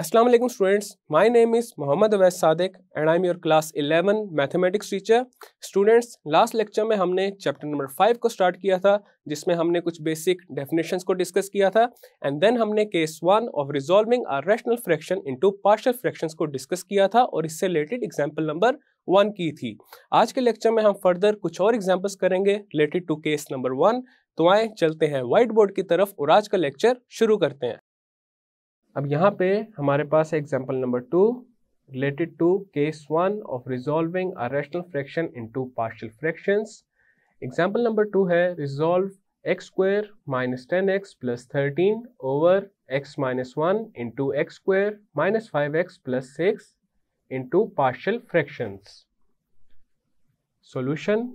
अस्सलाम वालेकुम students my name is Mohammad Awais Sadiq and I am your class 11 mathematics teacher students last lecture में हमने chapter number five को start किया था जिसमें हमने कुछ बेसिक डेफिनेशंस को डिस्कस किया था एंड देन हमने case one of resolving a rational fraction into partial fractions को डिस्कस किया था और इससे रिलेटेड एग्जाम्पल नंबर वन की थी आज के लेक्चर में हम फर्दर कुछ और एग्जाम्पल्स करेंगे related to case number one तो आए चलते हैं व्हाइट बोर्ड की तरफ और आज का लेक्चर शुरू करते हैं अब यहाँ पे हमारे पास है example number two related to case one of resolving a fraction into partial fraction example number two है resolve x square minus ten x plus thirteen over x minus one into x square minus five x plus six into partial fraction solution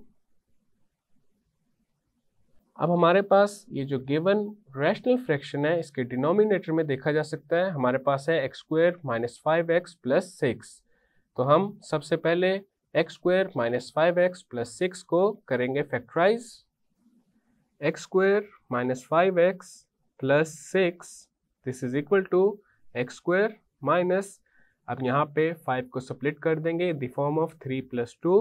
अब हमारे पास ये जो given rational fraction है इसके denominator में देखा जा सकता है हमारे पास है x square minus five x plus six तो हम सबसे पहले x square minus five x plus six को करेंगे factorize x square minus five x plus six this is equal to x square minus अब यहाँ पे फाइव को सप्लिट कर देंगे the form of three plus two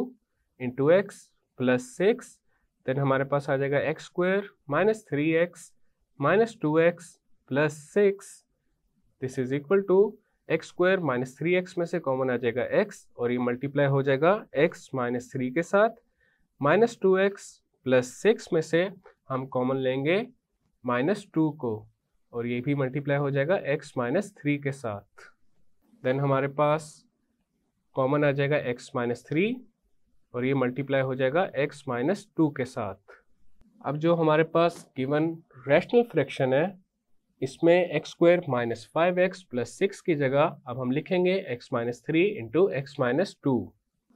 into x plus six then हमारे पास आ जाएगा x square minus three x minus two x plus six this is equal to x square minus three x में से common आ जाएगा x और ये multiply हो जाएगा एक्स माइनस थ्री के साथ minus two x plus six में से हम कॉमन लेंगे माइनस टू को और ये भी मल्टीप्लाई हो जाएगा एक्स माइनस थ्री के साथ देन हमारे पास कॉमन आ जाएगा एक्स माइनस थ्री और ये मल्टीप्लाई हो जाएगा एक्स माइनस टू के साथ अब जो हमारे पास गिवन रैशनल फ्रैक्शन है इसमें x square minus five x plus six की जगह अब हम लिखेंगे x minus three into x minus two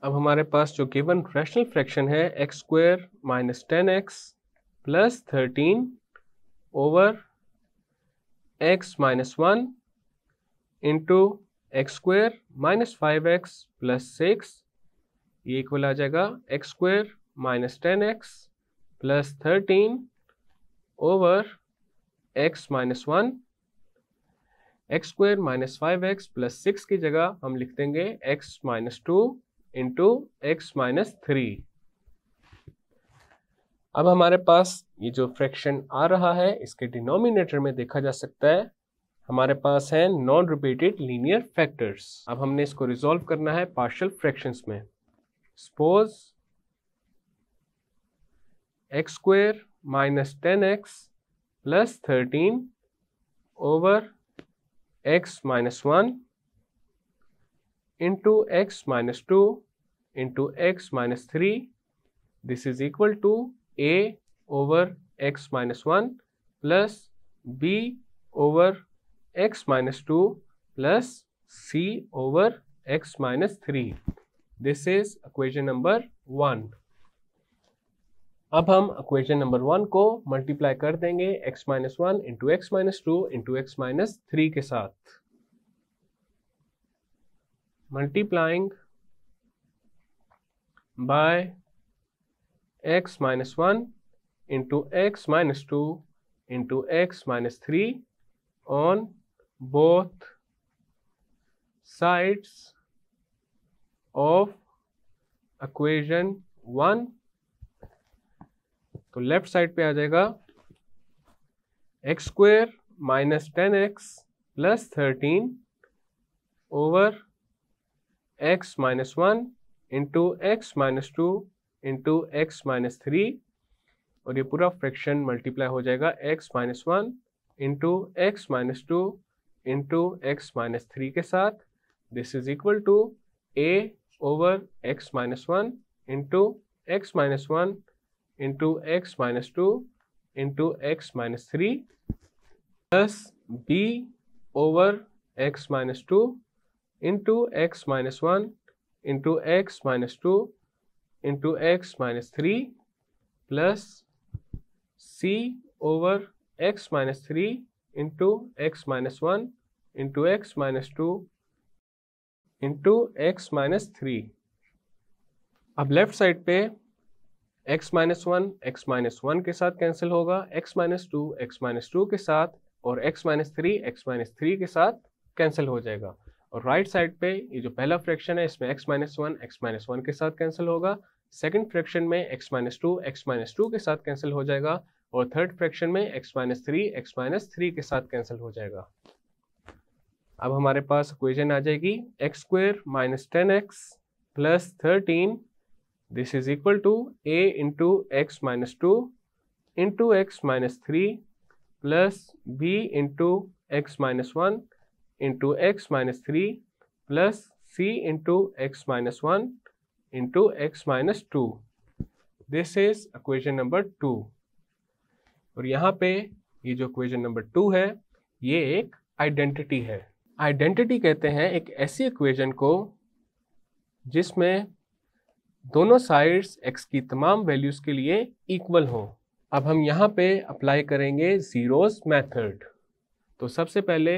अब हमारे पास जो गिवन रैशनल फ्रैक्शन है x square minus ten x plus thirteen over x minus one into x square minus five x plus six ये इक्वल आ जाएगा x square minus ten x plus thirteen over x minus one x square minus five x plus six की जगह हम लिख देंगे x minus two into x minus three अब हमारे पास ये जो फ्रैक्शन आ रहा है इसके डिनोमिनेटर में देखा जा सकता है हमारे पास है नॉन रिपीटेड लीनियर फैक्टर्स अब हमने इसको रिजॉल्व करना है पार्शियल फ्रैक्शंस में Suppose x square minus 10x plus 13 over x minus 1 into x minus 2 into x minus 3 this is equal to a over x minus 1 plus b over x minus 2 plus c over x minus 3 this is equation number one अब हम equation number one को multiply कर देंगे x minus one into x minus two into x minus three के साथ multiplying by x minus one into x minus two into x minus three on both sides of equation one तो left side पे आ जाएगा x square minus ten x plus thirteen over x minus one into x minus two into x minus three और ये पूरा fraction multiply हो जाएगा x minus one into x minus two into x minus three के साथ this is equal to A over x minus 1 into x minus 1 into x minus 2 into x minus 3 plus b over x minus 2 into x minus 1 into x minus 2 into x minus 3 plus c over x minus 3 into x minus 1 into x minus 2 into x minus three अब left side पे x minus one x minus one के साथ cancel होगा x minus two x minus two के साथ और x minus three x minus three के साथ कैंसिल हो जाएगा और राइट right साइड पे ये जो पहला फ्रैक्शन है इसमें x minus one x minus one के साथ कैंसिल होगा सेकंड फ्रैक्शन में x minus two x minus two के साथ कैंसिल हो जाएगा और थर्ड फ्रैक्शन में x minus three x minus three के साथ कैंसिल हो जाएगा अब हमारे पास इक्वेशन आ जाएगी x square minus ten x plus thirteen this is equal to A into x minus two into x minus three plus B into x minus one into x minus three plus C into x minus one into x minus two this is equation number two और यहाँ पे ये जो equation number two है ये एक identity है identity कहते हैं एक ऐसी इक्वेशन को जिसमें दोनों साइड्स एक्स की तमाम वैल्यूज़ के लिए इक्वल हो अब हम यहाँ पे अप्लाई करेंगे ज़ीरोस मेथड तो सबसे पहले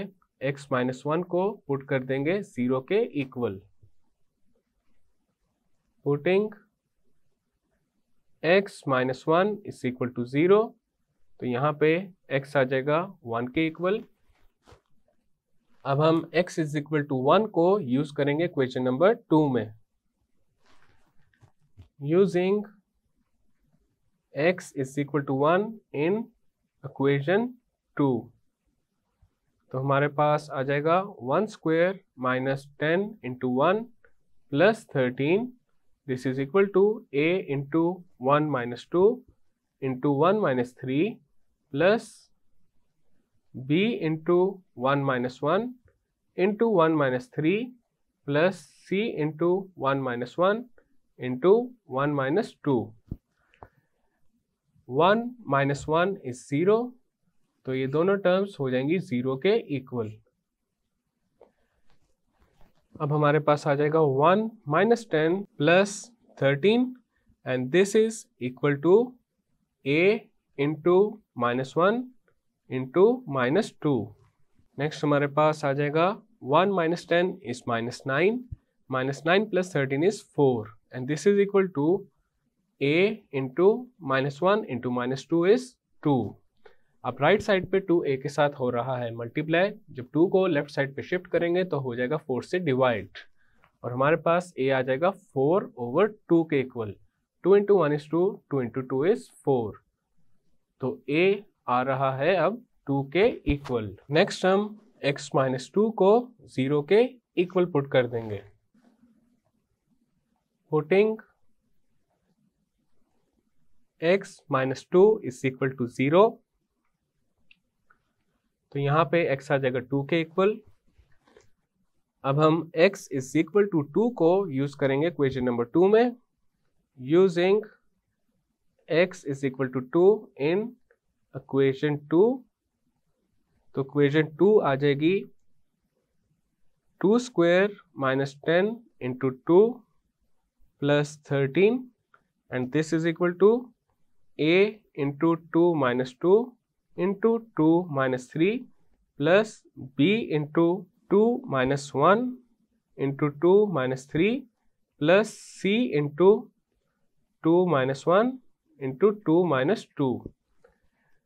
एक्स माइनस वन को पुट कर देंगे ज़ीरो के equal putting x minus one is equal to zero तो यहाँ पे एक्स आ जाएगा वन के इक्वल अब हम x is equal to one को यूज करेंगे क्वेश्चन नंबर टू में using x is equal to one in question two तो हमारे पास आ जाएगा one square minus ten into one plus thirteen this is equal to A into one minus two into one minus three plus b into 1 minus 1 into 1 minus 3 plus c into 1 minus 1 into 1 minus 2. 1 minus 1 is zero तो ये दोनों terms हो जाएंगी zero के equal अब हमारे पास आ जाएगा one minus ten plus thirteen and this is equal to A into minus one into minus two next हमारे पास आ जाएगा one minus ten is minus nine minus nine plus thirteen is four and this is equal to A into minus one into minus two is two अब right side पे two A के साथ हो रहा है मल्टीप्लाई जब to को left side पे शिफ्ट करेंगे तो हो जाएगा फोर से डिवाइड और हमारे पास ए आ जाएगा फोर ओवर टू के equal two into one is two two into two is four तो ए आ रहा है अब टू के इक्वल नेक्स्ट हम एक्स माइनस टू को जीरो के इक्वल पुट कर देंगे putting x minus two is equal to zero तो यहां पे x आ जाएगा टू के इक्वल अब हम x is equal to two को यूज करेंगे क्वेश्चन नंबर टू में using x is equal to two in equation two तो इक्वेशन टू आ जाएगी two square minus ten into two plus thirteen and this is equal to A into two minus two into two minus three plus B into two minus one into two minus three plus C into two minus one into two minus to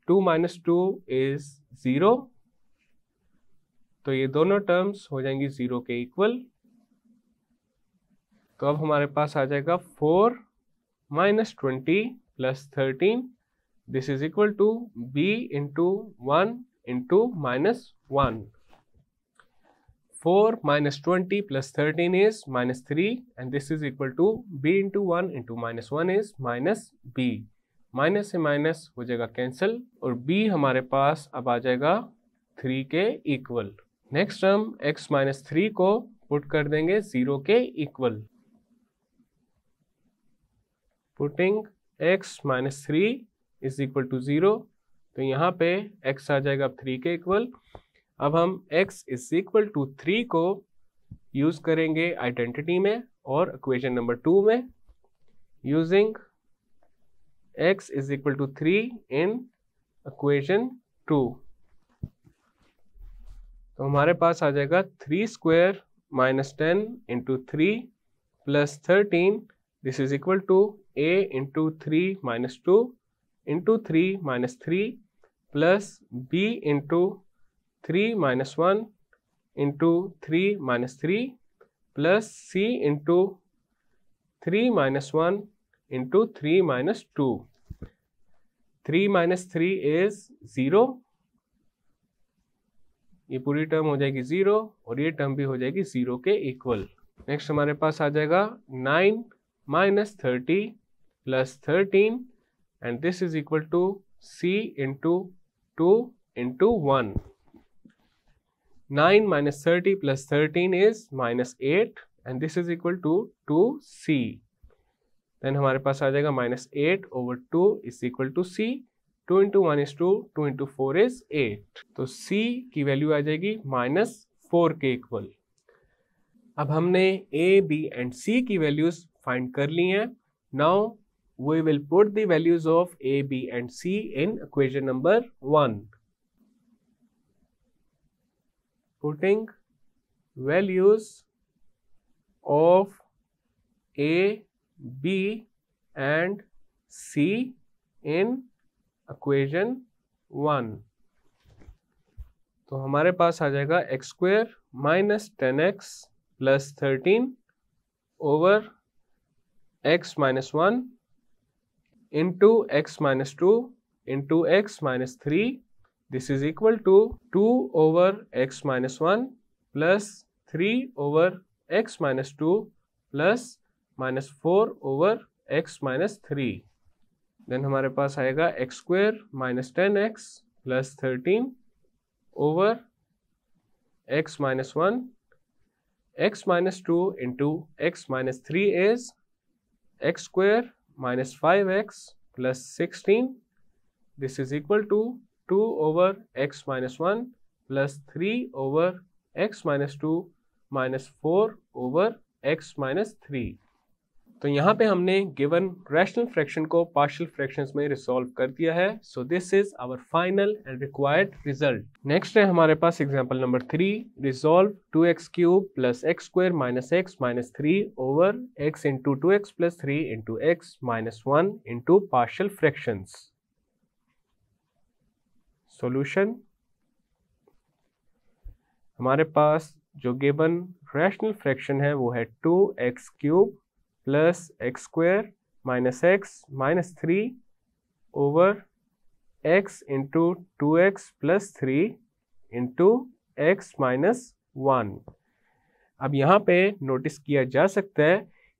two minus two is zero तो ये दोनों terms हो जाएंगी zero के equal तो अब हमारे पास आ जाएगा four minus twenty plus thirteen this is equal to B into one into minus one four minus twenty plus thirteen is minus three and this is equal to B into one into minus one is minus B minus से minus हो जाएगा cancel और b हमारे पास अब आ जाएगा three के equal next हम x माइनस थ्री को पुट कर देंगे जीरो के equal putting x minus three is equal to zero तो यहाँ पे x आ जाएगा अब थ्री के इक्वल अब हम x is equal to three को यूज़ करेंगे आइडेंटिटी में और इक्वेशन नंबर टू में using x is equal to 3 in equation 2 तो हमारे पास आ जाएगा three square minus ten into three plus thirteen this is equal to A into three minus two into three minus three plus B into three minus one into three minus three plus C into three minus one into three minus two three minus three is zero ये पूरी term हो जाएगी zero और ये term भी हो जाएगी zero के इक्वल नेक्स्ट हमारे पास आ जाएगा nine minus thirty plus thirteen and this is equal to C into two into one nine minus thirty plus thirteen is minus eight and this is equal to two C then हमारे पास आ जाएगा minus eight over two is equal to C two into one is two two into four is eight तो C की value आ जाएगी minus four के equal अब हमने ए बी एंड सी की वैल्यूज फाइंड कर ली हैं now we will put the values of A B and C in equation number one putting values of A B and C in equation one तो हमारे पास आ जाएगा x square minus ten x plus thirteen over x minus one into x minus two into x minus three this is equal to two over x minus one plus three over x minus two plus minus four over x minus three then हमारे पास आएगा x square minus ten x plus thirteen over x minus one x minus two into x minus three is x square minus five x plus sixteen this is equal to two over x minus one plus three over x minus two minus four over x minus three तो यहाँ पे हमने given rational fraction को partial fractions में resolve कर दिया है so this is our final and required result next है हमारे पास example number three resolve two x cube plus x square minus x minus three over x into two x plus three into x minus one into partial fraction solution हमारे पास जो given rational fraction है वो है two x cube plus x square minus x minus three over x into two x plus three into x minus one अब यहाँ पे notice किया जा सकता है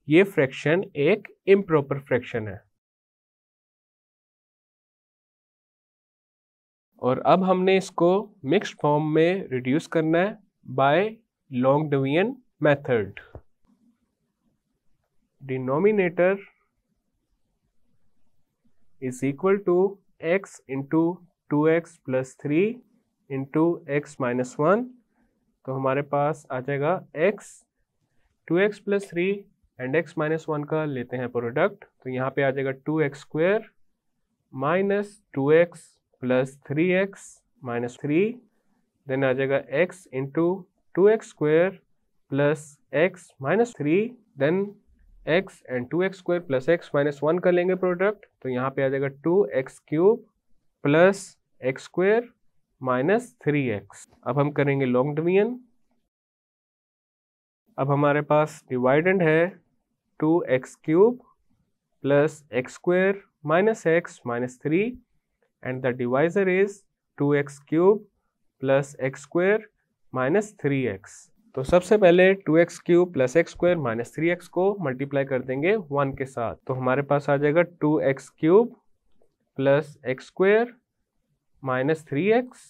ये फ्रैक्शन एक इम्प्रॉपर फ्रैक्शन है और अब हमने इसको मिक्स्ड फॉर्म में रिड्यूस करना है by long division method is equal to x x two x plus three into x minus one तो हमारे पास आ जाएगा x two x plus three and x minus one का लेते हैं प्रोडक्ट तो यहाँ पे आ जाएगा two x square minus two x plus three x minus three then आ जाएगा x into two x square plus x minus three then x and to x square plus x minus one कर लेंगे product तो यहाँ पे आ जाएगा two x cube plus x square minus three x अब हम करेंगे लॉन्ग डिवीजन अब हमारे पास डिवाइडेंड है two x cube plus x square minus x minus three and the divisor is two x cube plus x square minus three x तो सबसे पहले two x cube plus x square minus three x को multiply कर देंगे one के साथ तो हमारे पास आ जाएगा two x cube plus x square minus three x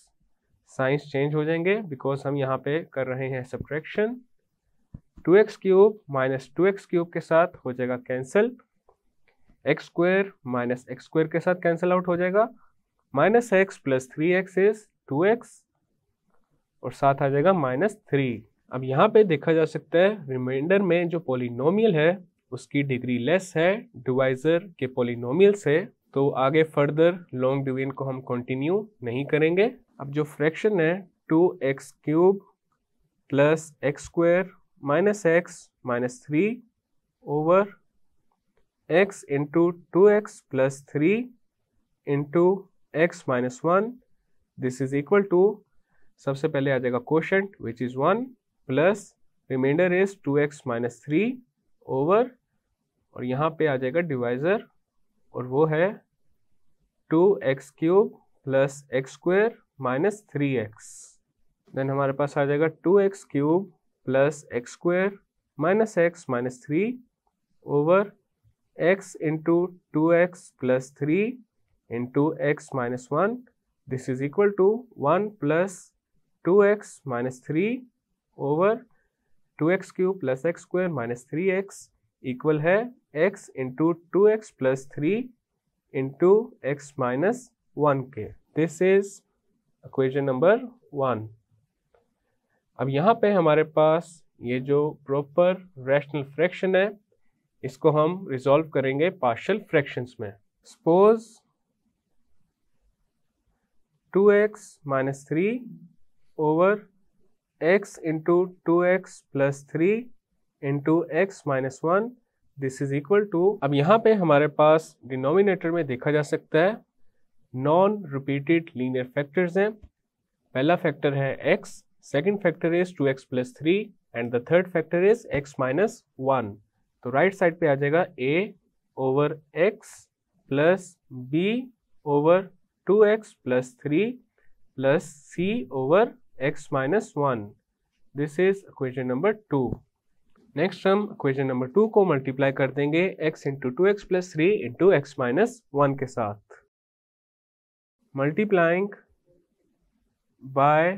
signs change हो जाएंगे बिकॉज हम यहाँ पे कर रहे हैं subtraction two x cube minus two x cube के साथ हो जाएगा cancel x square minus x square के साथ कैंसिल आउट हो जाएगा minus x plus three x is two x और साथ आ जाएगा माइनस थ्री अब यहाँ पे देखा जा सकता है रिमाइंडर में जो पोलिनोमियल है उसकी डिग्री लेस है डिवाइजर के पोलिनोमियल से तो आगे फर्दर लॉन्ग डिवीजन को हम कंटिन्यू नहीं करेंगे अब जो फ्रैक्शन है two x cube plus x square minus x minus three over x into two x plus three into x minus one this is equal to सबसे पहले आ जाएगा question which is one plus remainder is two x minus three over और यहाँ पे आ जाएगा divisor और वो है two x cube plus x square minus three x then हमारे पास आ जाएगा two x cube plus x square minus x minus three over x into two x plus three into x minus one this is equal to one plus two x minus three over two x cube plus x square minus three x equal है x into two x plus three into x minus one के this is equation number one अब यहाँ पे हमारे पास ये जो proper rational fraction है इसको हम रिजॉल्व करेंगे पार्शियल फ्रैक्शंस में suppose 2x x minus three over x into 2x plus three into x minus one this is equal to अब यहाँ पे हमारे पास डिनोमिनेटर में देखा जा सकता है नॉन रिपीटेड लीनियर फैक्टर्स हैं पहला फैक्टर है x second factor is 2x x plus three and the third factor is x minus one तो राइट साइड पे आ जाएगा a over x plus b over 2x x plus three plus c over x minus one this is question number two next हम question number two को multiply कर देंगे x into two x plus three into x minus one के साथ multiplying by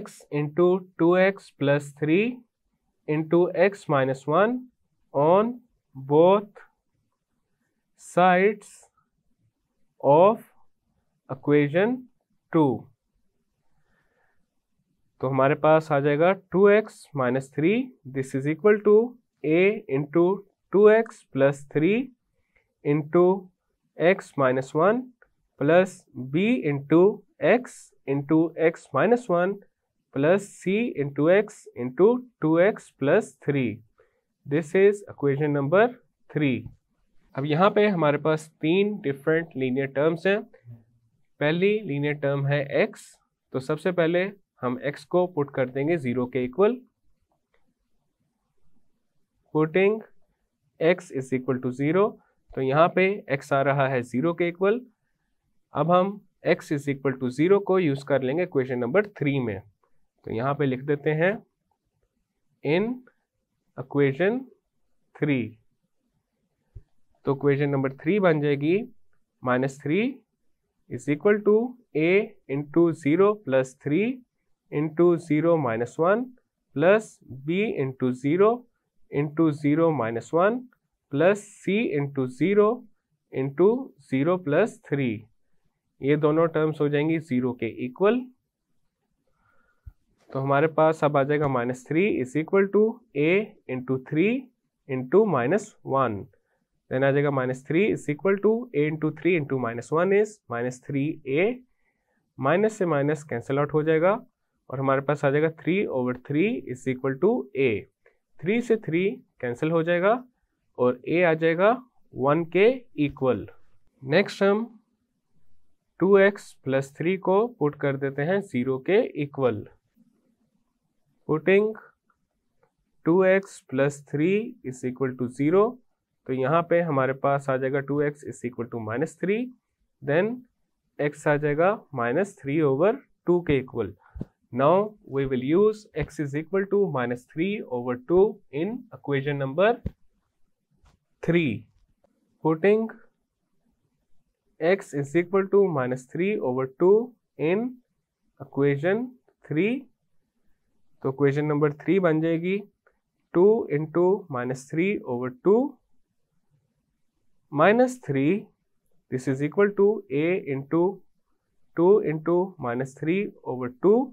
x into two x plus three into x minus one on both sides of equation two तो हमारे पास आ जाएगा two x minus three this is equal to A into two x plus three into x minus one plus B into x into x minus one plus C into x into two x plus three this is equation number three अब यहाँ पे हमारे पास तीन different linear terms हैं पहली linear term है x तो सबसे पहले हम x को पुट कर देंगे जीरो के equal putting x is equal to zero तो यहां पे x आ रहा है जीरो के इक्वल अब हम x is equal to zero को यूज कर लेंगे क्वेश्चन नंबर थ्री में तो यहां पे लिख देते हैं इन क्वेश्चन थ्री तो क्वेश्चन नंबर थ्री बन जाएगी minus three is equal to a into 0 plus 3 into 0 minus 1 plus b into 0 into 0 minus 1 plus c into 0 into zero plus three ये दोनों टर्म्स हो जाएंगी ज़ीरो के इक्वल तो हमारे पास अब आ जाएगा minus three is equal to A into three into minus one then आ जाएगा minus three is equal to A into three into minus one is minus three a minus से माइनस कैंसिल आउट हो जाएगा और हमारे पास आ जाएगा three over three is equal to a three से थ्री कैंसिल हो जाएगा और ए आ जाएगा वन के इक्वल नेक्स्ट हम टू एक्स प्लस थ्री को पुट कर देते हैं ज़ीरो के equal putting two x plus three is equal to zero तो यहाँ पे हमारे पास आ जाएगा two x is equal to minus three then x आ जाएगा माइनस थ्री ओवर टू के equal now we will use x is equal to minus three over two in equation number three putting x is equal to minus three over two in equation three तो equation number three बन जाएगी two into minus three over two minus 3 this is equal to a into 2 into minus 3 over 2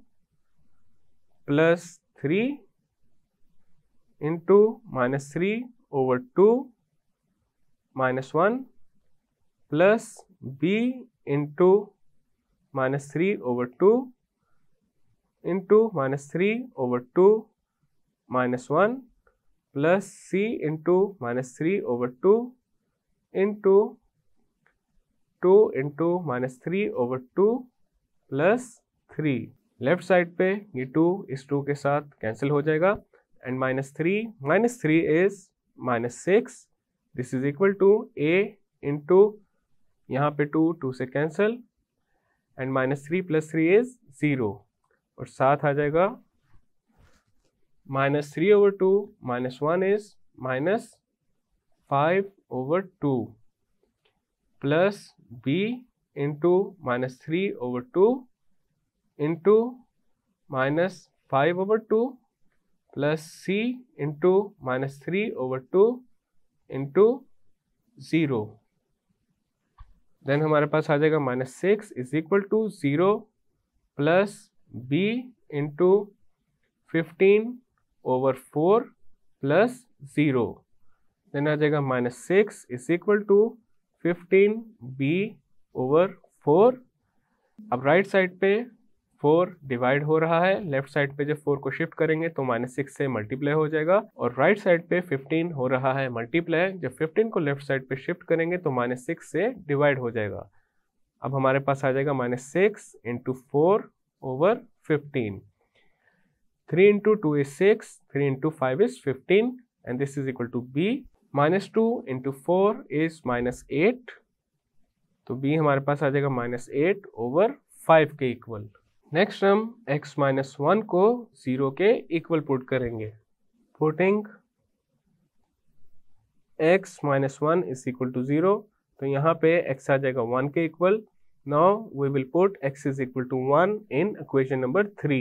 plus 3 into minus 3 over 2 minus 1 plus b into minus 3 over 2 into minus 3 over 2 minus 1 plus c into minus 3 over 2 into two into minus three over two plus three left side पे ये to इस to के साथ cancel हो जाएगा and minus three minus three is minus six this is equal to A into यहाँ पे two two से cancel and minus three plus three is zero और साथ आ जाएगा minus three over two minus one is minus five over two plus B into minus three over two into minus five over two plus C into minus three over two into zero then हमारे पास आ जाएगा minus six is equal to zero plus B into fifteen over four plus zero then आ जाएगा minus six is equal to fifteen b over four अब right side पे four divide हो रहा है लेफ्ट साइड पे जब फोर को शिफ्ट करेंगे तो माइनस सिक्स से मल्टीप्लाई हो जाएगा और राइट साइड पे फिफ्टीन हो रहा है मल्टीप्लाई जब फिफ्टीन को लेफ्ट साइड पे शिफ्ट करेंगे तो माइनस सिक्स से डिवाइड हो जाएगा अब हमारे पास आ जाएगा minus six into four over fifteen three into two is six three into five is fifteen and this is equal to b minus two into four is minus eight तो b हमारे पास आ जाएगा माइनस एट ओवर फाइव के equal next हम x minus one को zero के equal put करेंगे putting x minus one is equal to zero तो यहाँ पे x आ जाएगा वन के equal now we will put x is equal to one in equation number three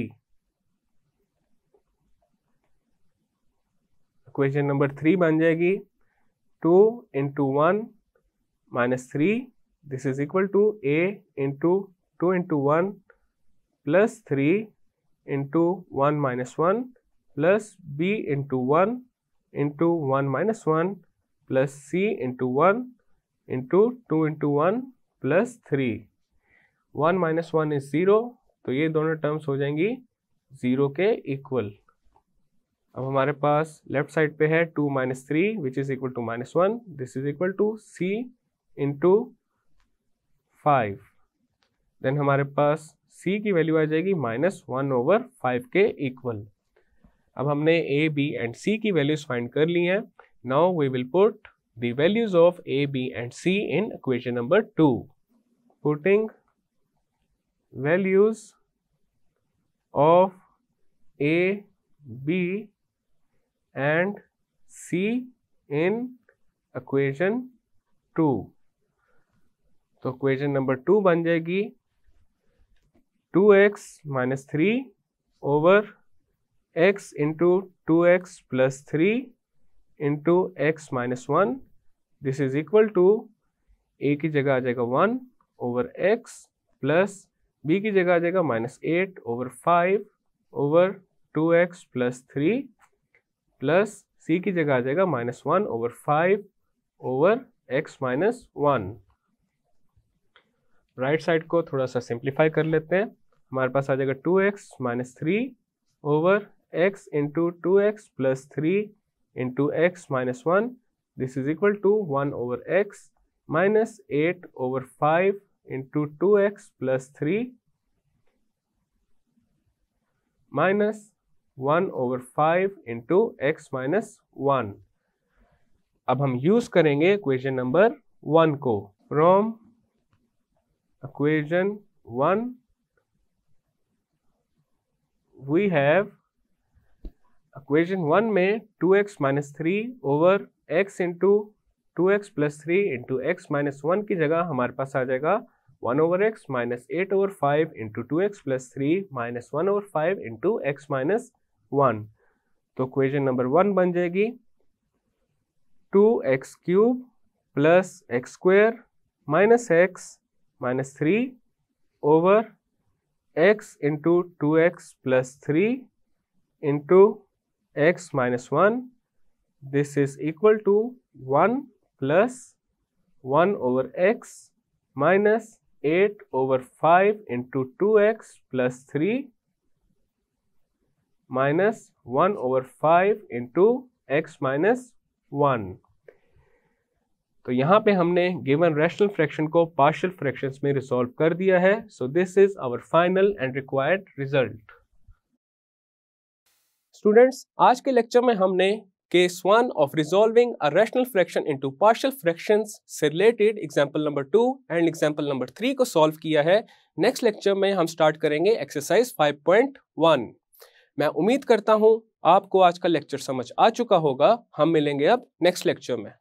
equation number three बन जाएगी 2 into 1 minus 3 this is equal to a into 2 into 1 plus 3 into 1 minus 1 plus b into 1 into 1 minus 1 plus c into 1 into 2 into 1 plus three one minus one is zero तो ये दोनों terms हो जाएंगी zero के equal अब हमारे पास left side पे है two minus three which is equal to minus one this is equal to C into five then हमारे पास सी की वैल्यू आ जाएगी माइनस वन ओवर फाइव के इक्वल अब हमने ए बी एंड सी की वैल्यूज फाइंड कर ली हैं now we will put the values of a b and c in equation number two putting values of a b and C in equation two तो equation number two बन जाएगी two x minus three over x into two x plus three into x minus one this is equal to A की जगह आ जाएगा one over x plus B की जगह आ जाएगा minus eight over five over two x plus three plus C की जगह आ जाएगा minus one over five over x minus one right side को थोड़ा सा सिंप्लीफाई कर लेते हैं हमारे पास आ जाएगा two x minus three over x into two x plus three into x minus one this is equal to one over x minus eight over five into two x plus three minus one over five into x minus one अब हम use करेंगे equation number one को from equation one we have equation one में x minus three over x into two x plus three into x minus one की जगह हमारे पास आ जाएगा one over x minus eight over five into two x plus three minus one over five into x minus one तो question number one बन जाएगी two x cube plus x square minus x minus three over x into two x plus three into x minus one this is equal to one plus one over x minus eight over five into two x plus three minus one over five into x minus one तो यहाँ पे हमने given rational fraction को partial fraction में resolve कर दिया है so this is our final and required result students आज के लेक्चर में हमने case one of resolving a rational fraction into partial fraction से related example number two and example number three को सॉल्व किया है नेक्स्ट लेक्चर में हम स्टार्ट करेंगे एक्सरसाइज वन मैं उम्मीद करता हूँ आपको आज का लेक्चर समझ आ चुका होगा हम मिलेंगे अब नेक्स्ट लेक्चर में